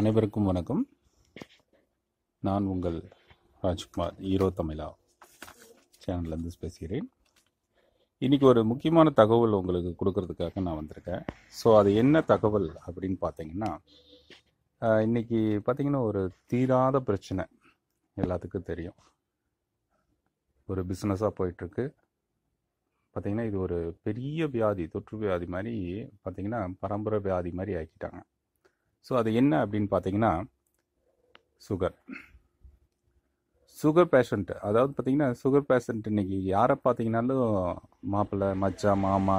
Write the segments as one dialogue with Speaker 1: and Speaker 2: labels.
Speaker 1: அனைவருக்கும் வணக்கம் நான் உங்கள் ராஜ்குமார் ஈரோ தமிழா சேனல்லேருந்து பேசுகிறேன் இன்றைக்கி ஒரு முக்கியமான தகவல் உங்களுக்கு கொடுக்கறதுக்காக நான் வந்திருக்கேன் ஸோ அது என்ன தகவல் அப்படின்னு பார்த்தீங்கன்னா இன்றைக்கி பார்த்திங்கன்னா ஒரு தீராத பிரச்சனை எல்லாத்துக்கும் தெரியும் ஒரு பிஸ்னஸாக போயிட்டுருக்கு பார்த்திங்கன்னா இது ஒரு பெரிய வியாதி தொற்று வியாதி மாதிரி பார்த்திங்கன்னா பரம்பரை வியாதி மாதிரி ஆக்கிட்டாங்க ஸோ அது என்ன அப்படின்னு பார்த்தீங்கன்னா சுகர் சுகர் பேஷண்ட்டு அதாவது பார்த்திங்கன்னா சுகர் பேஷண்ட் இன்றைக்கி யாரை பார்த்தீங்கன்னாலும் மாப்பிள்ளை மச்சா மாமா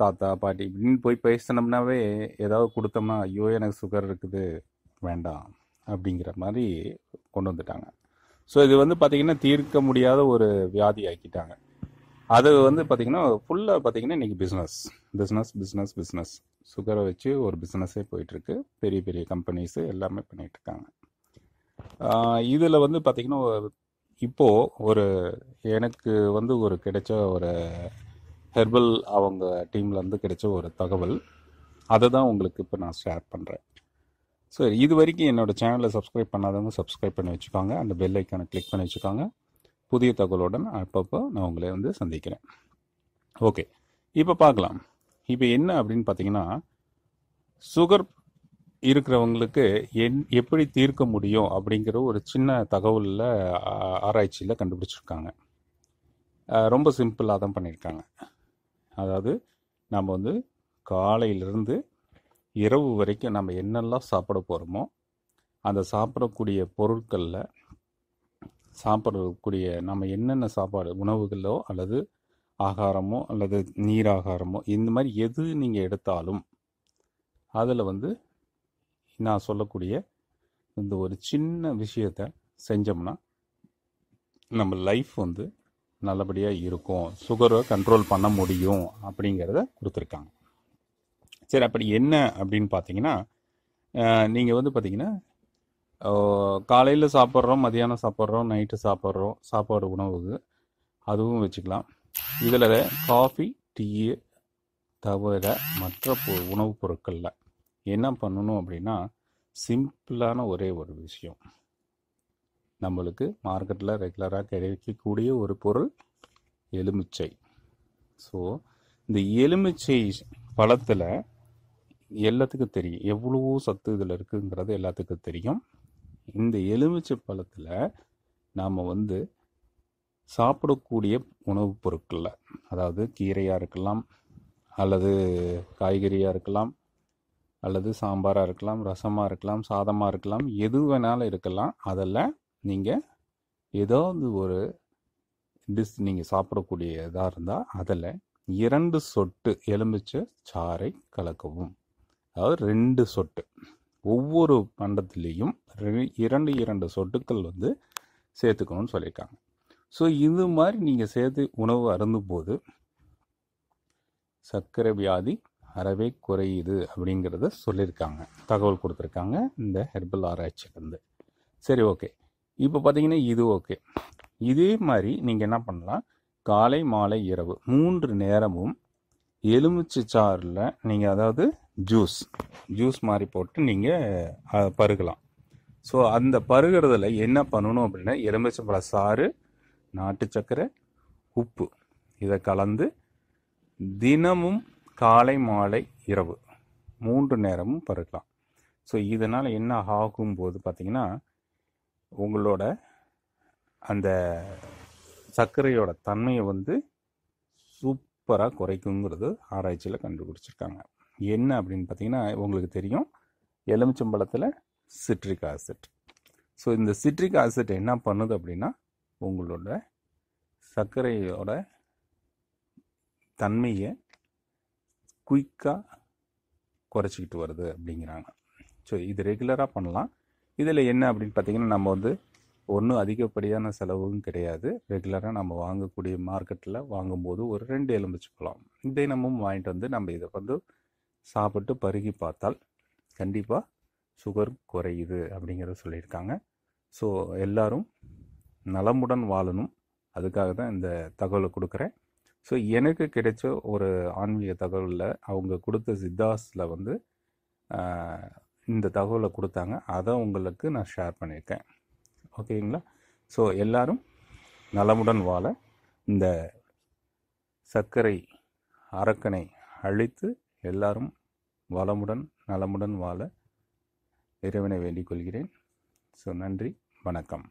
Speaker 1: தாத்தா பாட்டி இப்படின்னு போய் பேசினோம்னாவே ஏதாவது கொடுத்தோம்னா ஐயோ எனக்கு சுகர் இருக்குது வேண்டாம் அப்படிங்கிற மாதிரி கொண்டு வந்துட்டாங்க ஸோ இது வந்து பார்த்திங்கன்னா தீர்க்க முடியாத ஒரு வியாதி ஆக்கிட்டாங்க அது வந்து பார்த்திங்கன்னா ஃபுல்லாக பார்த்திங்கன்னா இன்றைக்கி பிஸ்னஸ் பிஸ்னஸ் பிஸ்னஸ் பிஸ்னஸ் சுகரை வச்சு ஒரு பிஸ்னஸே போயிட்டுருக்கு பெரிய பெரிய கம்பெனிஸு எல்லாமே பண்ணிகிட்ருக்காங்க இதில் வந்து பார்த்திங்கன்னா இப்போது ஒரு எனக்கு வந்து ஒரு கிடைச்ச ஒரு ஹெர்பல் அவங்க டீம்லேருந்து கிடைச்ச ஒரு தகவல் அதை தான் உங்களுக்கு இப்போ நான் ஷேர் பண்ணுறேன் ஸோ இது வரைக்கும் என்னோடய சேனலை சப்ஸ்கிரைப் பண்ணாதவங்க சப்ஸ்கிரைப் பண்ணி வச்சுக்கோங்க அந்த பெல் ஐக்கானை கிளிக் பண்ணி வச்சுக்கோங்க புதிய தகவலுடன் அப்பப்போ நான் உங்களை வந்து சந்திக்கிறேன் ஓகே இப்போ பார்க்கலாம் இப்போ என்ன அப்படின்னு பார்த்தீங்கன்னா சுகர் இருக்கிறவங்களுக்கு என் எப்படி தீர்க்க முடியும் அப்படிங்கிற ஒரு சின்ன தகவலில் ஆராய்ச்சியில் கண்டுபிடிச்சிருக்காங்க ரொம்ப சிம்பிளாக தான் பண்ணியிருக்காங்க அதாவது நம்ம வந்து காலையிலிருந்து இரவு வரைக்கும் நம்ம என்னெல்லாம் சாப்பிட போகிறோமோ அந்த சாப்பிடக்கூடிய பொருட்களில் சாப்பிடக்கூடிய நம்ம என்னென்ன சாப்பாடு உணவுகளோ அல்லது ஆகாரமோ அல்லது நீராகாரமோ இந்த மாதிரி எது நீங்கள் எடுத்தாலும் அதில் வந்து நான் சொல்லக்கூடிய இந்த ஒரு சின்ன விஷயத்தை செஞ்சோம்னா நம்ம லைஃப் வந்து நல்லபடியாக இருக்கும் சுகரை கண்ட்ரோல் பண்ண முடியும் அப்படிங்கிறத கொடுத்துருக்காங்க சரி அப்படி என்ன அப்படின்னு பார்த்தீங்கன்னா நீங்கள் வந்து பார்த்தீங்கன்னா காலையில் சாப்பிட்றோம் மதியானம் சாப்பிட்றோம் நைட்டு சாப்பிட்றோம் சாப்பாடு உணவுக்கு அதுவும் வச்சுக்கலாம் இதில் காஃபி டீயு தவிர மற்ற பொ உணவுப் பொருட்களில் என்ன பண்ணணும் அப்படின்னா சிம்பிளான ஒரே ஒரு விஷயம் நம்மளுக்கு மார்க்கெட்டில் ரெகுலராக கிடைக்கக்கூடிய ஒரு பொருள் எலுமிச்சை ஸோ இந்த எலுமிச்சை பழத்தில் எல்லாத்துக்கும் தெரியும் எவ்வளவோ சத்து இதில் இருக்குங்கிறது எல்லாத்துக்கும் தெரியும் இந்த எலுமிச்சை பழத்தில் நாம் வந்து சாப்பிடக்கூடிய உணவுப் பொருட்களில் அதாவது கீரையாக இருக்கலாம் அல்லது காய்கறியாக இருக்கலாம் அல்லது சாம்பாராக இருக்கலாம் ரசமாக இருக்கலாம் சாதமாக இருக்கலாம் எது வேணாலும் இருக்கலாம் அதில் நீங்கள் ஏதாவது ஒரு டிஷ் நீங்கள் சாப்பிடக்கூடிய இதாக இருந்தால் அதில் இரண்டு சொட்டு எலுமிச்சை சாறை கலக்கவும் அதாவது ரெண்டு சொட்டு ஒவ்வொரு பண்டத்துலேயும் இரண்டு இரண்டு சொட்டுக்கள் வந்து சேர்த்துக்கணும்னு சொல்லியிருக்காங்க ஸோ இது மாதிரி நீங்கள் சேர்த்து உணவு அருந்தும் போது சர்க்கரை வியாதி அறவே குறையுது அப்படிங்கிறத சொல்லியிருக்காங்க தகவல் கொடுத்துருக்காங்க இந்த ஹெர்பல் ஆராய்ச்சியிலேருந்து சரி ஓகே இப்போ பார்த்தீங்கன்னா இது ஓகே இதே மாதிரி நீங்கள் என்ன பண்ணலாம் காலை மாலை இரவு மூன்று நேரமும் எலுமிச்சை சாறில் நீங்கள் அதாவது ஜூஸ் ஜூஸ் மாதிரி போட்டு நீங்கள் பருகலாம் ஸோ அந்த பருகிறதுல என்ன பண்ணணும் அப்படின்னா எலுமிச்சம்பழ சாறு நாட்டு சர்க்கரை உப்பு இதை கலந்து தினமும் காலை மாலை இரவு மூன்று நேரமும் பருக்கலாம் ஸோ இதனால் என்ன ஆகும்போது பார்த்திங்கன்னா உங்களோட அந்த சர்க்கரையோட தன்மையை வந்து சூப்பராக குறைக்குங்கிறது ஆராய்ச்சியில் கண்டுபிடிச்சிருக்காங்க என்ன அப்படின்னு பார்த்தீங்கன்னா உங்களுக்கு தெரியும் எலுமிச்சம்பழத்தில் சிட்ரிக் ஆசிட் ஸோ இந்த சிட்ரிக் ஆசிட் என்ன பண்ணுது அப்படின்னா உங்களோட சர்க்கரையோட தன்மையை குயிக்காக குறைச்சிக்கிட்டு வருது அப்படிங்கிறாங்க ஸோ இது ரெகுலராக பண்ணலாம் இதில் என்ன அப்படின்னு பார்த்தீங்கன்னா நம்ம வந்து ஒன்றும் அதிகப்படியான செலவும் கிடையாது ரெகுலராக நம்ம வாங்கக்கூடிய மார்க்கெட்டில் வாங்கும்போது ஒரு ரெண்டு எலும்பிச்சுக்கலாம் பழம் தினமும் வாங்கிட்டு வந்து நம்ம இதை வந்து சாப்பிட்டு பருகி பார்த்தால் கண்டிப்பாக சுகர் குறையுது அப்படிங்கிறத சொல்லியிருக்காங்க ஸோ எல்லோரும் நலமுடன் வாழணும் அதுக்காக தான் இந்த தகவலை கொடுக்குறேன் ஸோ எனக்கு கிடைச்ச ஒரு ஆன்மீக தகவலில் அவங்க கொடுத்த சித்தாஸில் வந்து இந்த தகவலை கொடுத்தாங்க அதை உங்களுக்கு நான் ஷேர் பண்ணியிருக்கேன் ஓகேங்களா ஸோ எல்லோரும் நலமுடன் வாழ இந்த சர்க்கரை அரக்கனை அழித்து எல்லாரும் வளமுடன் நலமுடன் வாழ இறைவனை வேண்டிக் கொள்கிறேன் ஸோ நன்றி வணக்கம்